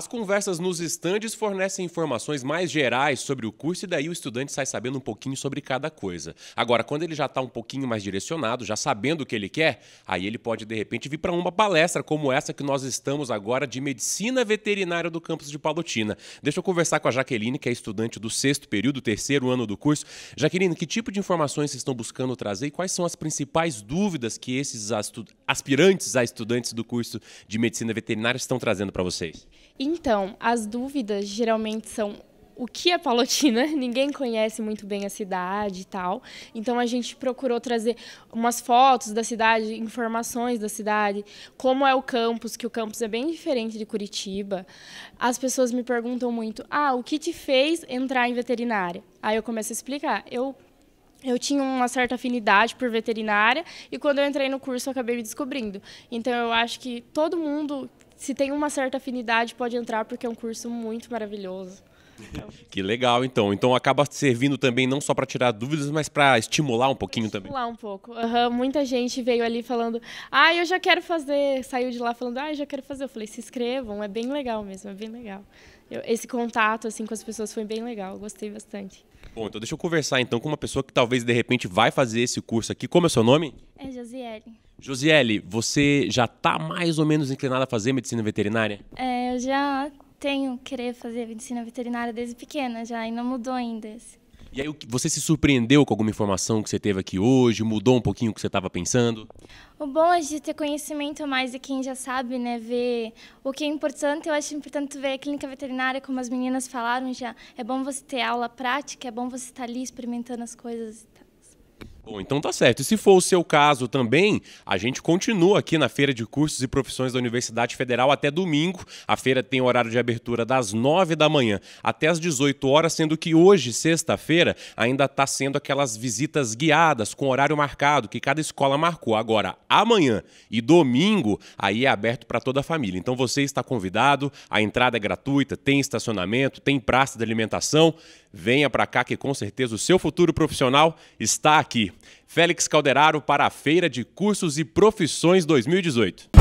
As conversas nos estandes fornecem informações mais gerais sobre o curso e daí o estudante sai sabendo um pouquinho sobre cada coisa. Agora, quando ele já está um pouquinho mais direcionado, já sabendo o que ele quer, aí ele pode de repente vir para uma palestra como essa que nós estamos agora de medicina veterinária do campus de Palotina. Deixa eu conversar com a Jaqueline, que é estudante do sexto período, terceiro ano do curso. Jaqueline, que tipo de informações vocês estão buscando trazer e quais são as principais dúvidas que esses aspirantes a estudantes do curso de medicina veterinária estão trazendo para vocês? Então, as dúvidas geralmente são o que é Palotina, ninguém conhece muito bem a cidade e tal. Então a gente procurou trazer umas fotos da cidade, informações da cidade, como é o campus, que o campus é bem diferente de Curitiba. As pessoas me perguntam muito: "Ah, o que te fez entrar em veterinária?". Aí eu começo a explicar. Eu eu tinha uma certa afinidade por veterinária e quando eu entrei no curso eu acabei me descobrindo. Então eu acho que todo mundo se tem uma certa afinidade, pode entrar, porque é um curso muito maravilhoso. Que legal, então. Então acaba servindo também não só para tirar dúvidas, mas para estimular um pouquinho estimular também. Estimular um pouco. Uhum. Muita gente veio ali falando, ah, eu já quero fazer. Saiu de lá falando, ah, eu já quero fazer. Eu falei, se inscrevam, é bem legal mesmo, é bem legal. Eu, esse contato assim com as pessoas foi bem legal, gostei bastante. Bom, então deixa eu conversar então com uma pessoa que talvez de repente vai fazer esse curso aqui. Como é o seu nome? É Josiele. Josiele, você já está mais ou menos inclinada a fazer medicina veterinária? É, eu já tenho querer fazer medicina veterinária desde pequena já e não mudou ainda. E aí, você se surpreendeu com alguma informação que você teve aqui hoje? Mudou um pouquinho o que você estava pensando? O bom é de ter conhecimento mais de quem já sabe, né? Ver o que é importante. Eu acho importante ver a clínica veterinária, como as meninas falaram já. É bom você ter aula prática, é bom você estar tá ali experimentando as coisas e tal. Bom, então tá certo. E se for o seu caso também, a gente continua aqui na Feira de Cursos e Profissões da Universidade Federal até domingo. A feira tem horário de abertura das 9 da manhã até as 18 horas, sendo que hoje, sexta-feira, ainda está sendo aquelas visitas guiadas com horário marcado que cada escola marcou. Agora, amanhã e domingo, aí é aberto para toda a família. Então você está convidado, a entrada é gratuita, tem estacionamento, tem praça de alimentação venha para cá que com certeza o seu futuro profissional está aqui. Félix Calderaro para a Feira de Cursos e Profissões 2018.